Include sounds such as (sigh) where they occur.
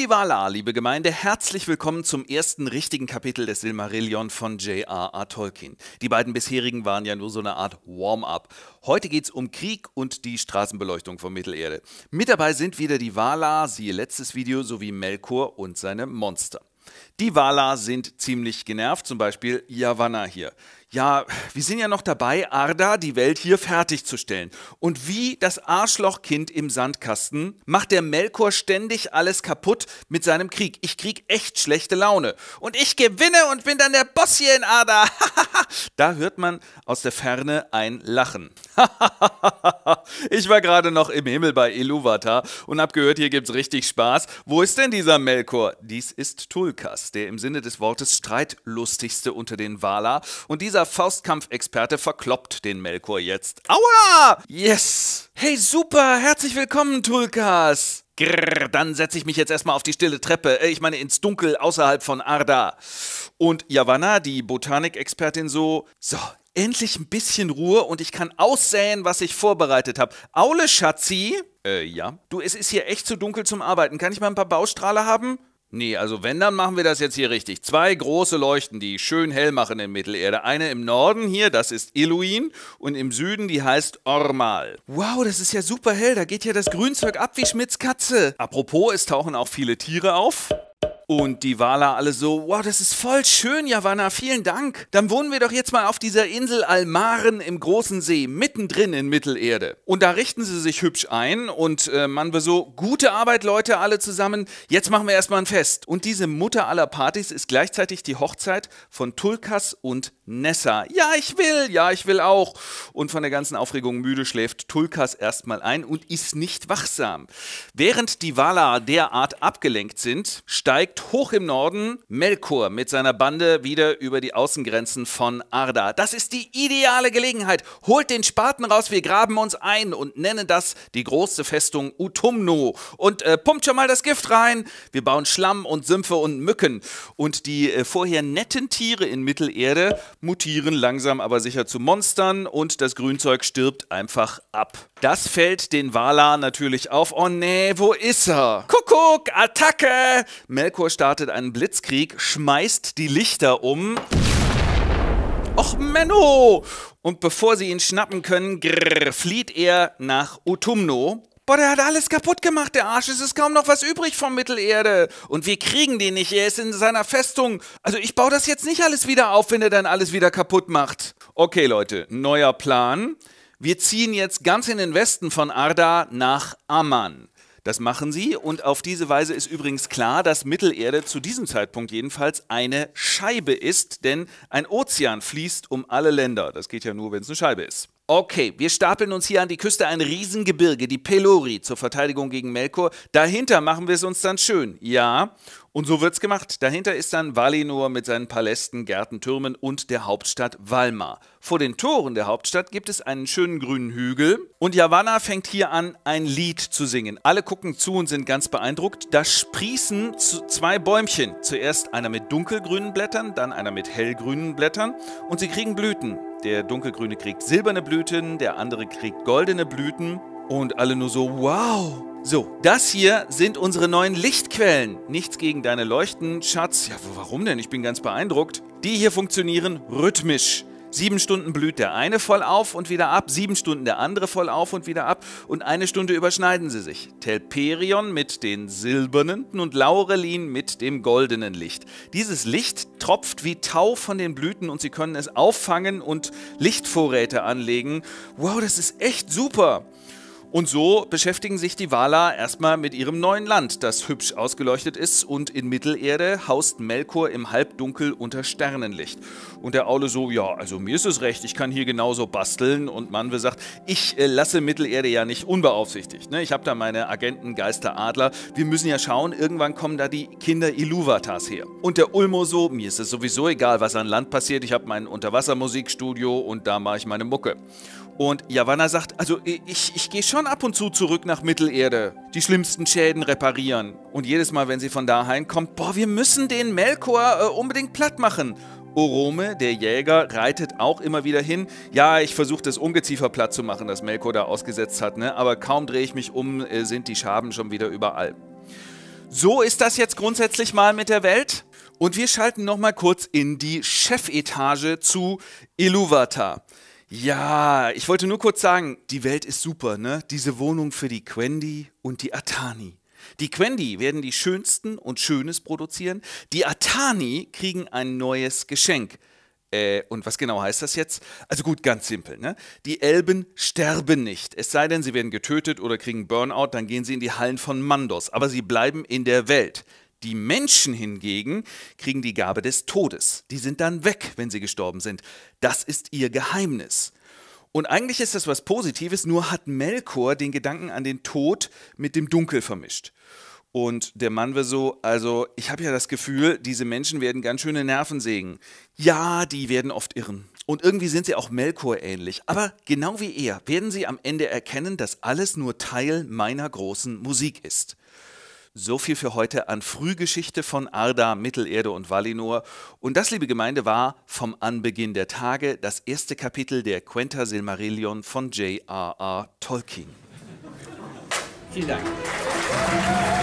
die Wala, liebe Gemeinde, herzlich willkommen zum ersten richtigen Kapitel des Silmarillion von J.R.R. Tolkien. Die beiden bisherigen waren ja nur so eine Art Warm-up. Heute geht es um Krieg und die Straßenbeleuchtung von Mittelerde. Mit dabei sind wieder die Wala, siehe letztes Video, sowie Melkor und seine Monster. Die Wala sind ziemlich genervt, zum Beispiel Yavanna hier ja, wir sind ja noch dabei, Arda die Welt hier fertigzustellen. Und wie das Arschlochkind im Sandkasten macht der Melkor ständig alles kaputt mit seinem Krieg. Ich krieg echt schlechte Laune. Und ich gewinne und bin dann der Boss hier in Arda. (laughs) da hört man aus der Ferne ein Lachen. (laughs) ich war gerade noch im Himmel bei Iluvata und hab gehört, hier gibt's richtig Spaß. Wo ist denn dieser Melkor? Dies ist Tulkas, der im Sinne des Wortes streitlustigste unter den Valar. Und dieser unser Faustkampfexperte verkloppt den Melkor jetzt. Aua! Yes! Hey, super! Herzlich willkommen, Tulkas! Grrr, dann setze ich mich jetzt erstmal auf die stille Treppe. Äh, ich meine, ins Dunkel außerhalb von Arda. Und Yavanna, die Botanikexpertin, so. So, endlich ein bisschen Ruhe und ich kann aussäen, was ich vorbereitet habe. Aule Schatzi? Äh, ja. Du, es ist hier echt zu dunkel zum Arbeiten. Kann ich mal ein paar Baustrahler haben? Nee, also wenn, dann machen wir das jetzt hier richtig. Zwei große Leuchten, die schön hell machen in Mittelerde. Eine im Norden hier, das ist Iluin, und im Süden, die heißt Ormal. Wow, das ist ja super hell, da geht ja das Grünzeug ab wie Schmidts Katze. Apropos, es tauchen auch viele Tiere auf. Und die Wala alle so, wow, das ist voll schön, Javanna, vielen Dank. Dann wohnen wir doch jetzt mal auf dieser Insel Almaren im großen See, mittendrin in Mittelerde. Und da richten sie sich hübsch ein und äh, man war so, gute Arbeit, Leute, alle zusammen, jetzt machen wir erstmal ein Fest. Und diese Mutter aller Partys ist gleichzeitig die Hochzeit von Tulkas und Nessa. Ja, ich will, ja, ich will auch. Und von der ganzen Aufregung müde schläft Tulkas erstmal ein und ist nicht wachsam. Während die Wala derart abgelenkt sind, steigt hoch im Norden Melkor mit seiner Bande wieder über die Außengrenzen von Arda. Das ist die ideale Gelegenheit. Holt den Spaten raus, wir graben uns ein und nennen das die große Festung Utumno. Und äh, pumpt schon mal das Gift rein. Wir bauen Schlamm und Sümpfe und Mücken. Und die äh, vorher netten Tiere in Mittelerde mutieren langsam aber sicher zu Monstern und das Grünzeug stirbt einfach ab. Das fällt den Valar natürlich auf. Oh nee, wo ist er? Kuckuck, Attacke! Melkor startet einen Blitzkrieg, schmeißt die Lichter um. Och Menno! Und bevor sie ihn schnappen können, grrr, flieht er nach Utumno. Boah, der hat alles kaputt gemacht, der Arsch. Es ist kaum noch was übrig von Mittelerde. Und wir kriegen den nicht. Er ist in seiner Festung. Also ich baue das jetzt nicht alles wieder auf, wenn er dann alles wieder kaputt macht. Okay, Leute, neuer Plan. Wir ziehen jetzt ganz in den Westen von Arda nach Amman. Das machen sie und auf diese Weise ist übrigens klar, dass Mittelerde zu diesem Zeitpunkt jedenfalls eine Scheibe ist, denn ein Ozean fließt um alle Länder. Das geht ja nur, wenn es eine Scheibe ist. Okay, wir stapeln uns hier an die Küste ein Riesengebirge, die Pelori, zur Verteidigung gegen Melkor. Dahinter machen wir es uns dann schön. Ja, und so wird's gemacht. Dahinter ist dann Valinor mit seinen Palästen, Gärtentürmen und der Hauptstadt Valmar. Vor den Toren der Hauptstadt gibt es einen schönen grünen Hügel. Und Javanna fängt hier an, ein Lied zu singen. Alle gucken zu und sind ganz beeindruckt. Da sprießen zwei Bäumchen. Zuerst einer mit dunkelgrünen Blättern, dann einer mit hellgrünen Blättern. Und sie kriegen Blüten. Der dunkelgrüne kriegt silberne Blüten, der andere kriegt goldene Blüten und alle nur so, wow. So, das hier sind unsere neuen Lichtquellen. Nichts gegen deine Leuchten, Schatz. Ja, warum denn? Ich bin ganz beeindruckt. Die hier funktionieren rhythmisch. Sieben Stunden blüht der eine voll auf und wieder ab, sieben Stunden der andere voll auf und wieder ab und eine Stunde überschneiden sie sich. Telperion mit den silbernen und Laurelin mit dem goldenen Licht. Dieses Licht tropft wie Tau von den Blüten und sie können es auffangen und Lichtvorräte anlegen. Wow, das ist echt super! Und so beschäftigen sich die Wala erstmal mit ihrem neuen Land, das hübsch ausgeleuchtet ist und in Mittelerde haust Melkor im Halbdunkel unter Sternenlicht. Und der Aule so, ja, also mir ist es recht, ich kann hier genauso basteln. Und Manwe sagt, ich äh, lasse Mittelerde ja nicht unbeaufsichtigt. Ne? Ich habe da meine Agenten, Geister, Adler. Wir müssen ja schauen, irgendwann kommen da die Kinder Iluvatars her. Und der Ulmo so, mir ist es sowieso egal, was an Land passiert. Ich habe mein Unterwassermusikstudio und da mache ich meine Mucke. Und Yavanna sagt, also ich, ich gehe schon ab und zu zurück nach Mittelerde, die schlimmsten Schäden reparieren. Und jedes Mal, wenn sie von daheim kommt, boah, wir müssen den Melkor äh, unbedingt platt machen. Orome, der Jäger, reitet auch immer wieder hin. Ja, ich versuche das Ungeziefer platt zu machen, das Melkor da ausgesetzt hat, ne? aber kaum drehe ich mich um, äh, sind die Schaben schon wieder überall. So ist das jetzt grundsätzlich mal mit der Welt. Und wir schalten nochmal kurz in die Chefetage zu Iluvata. Ja, ich wollte nur kurz sagen, die Welt ist super, ne? Diese Wohnung für die Quendi und die Atani. Die Quendi werden die schönsten und Schönes produzieren. Die Atani kriegen ein neues Geschenk. Äh, und was genau heißt das jetzt? Also gut, ganz simpel. Ne? Die Elben sterben nicht. Es sei denn, sie werden getötet oder kriegen Burnout, dann gehen sie in die Hallen von Mandos. Aber sie bleiben in der Welt. Die Menschen hingegen kriegen die Gabe des Todes. Die sind dann weg, wenn sie gestorben sind. Das ist ihr Geheimnis. Und eigentlich ist das was Positives, nur hat Melkor den Gedanken an den Tod mit dem Dunkel vermischt. Und der Mann war so, also ich habe ja das Gefühl, diese Menschen werden ganz schöne Nerven sägen. Ja, die werden oft irren. Und irgendwie sind sie auch Melkor ähnlich. Aber genau wie er werden sie am Ende erkennen, dass alles nur Teil meiner großen Musik ist. So viel für heute an Frühgeschichte von Arda, Mittelerde und Valinor. Und das, liebe Gemeinde, war vom Anbeginn der Tage das erste Kapitel der Quenta Silmarillion von J.R.R. Tolkien. Vielen Dank.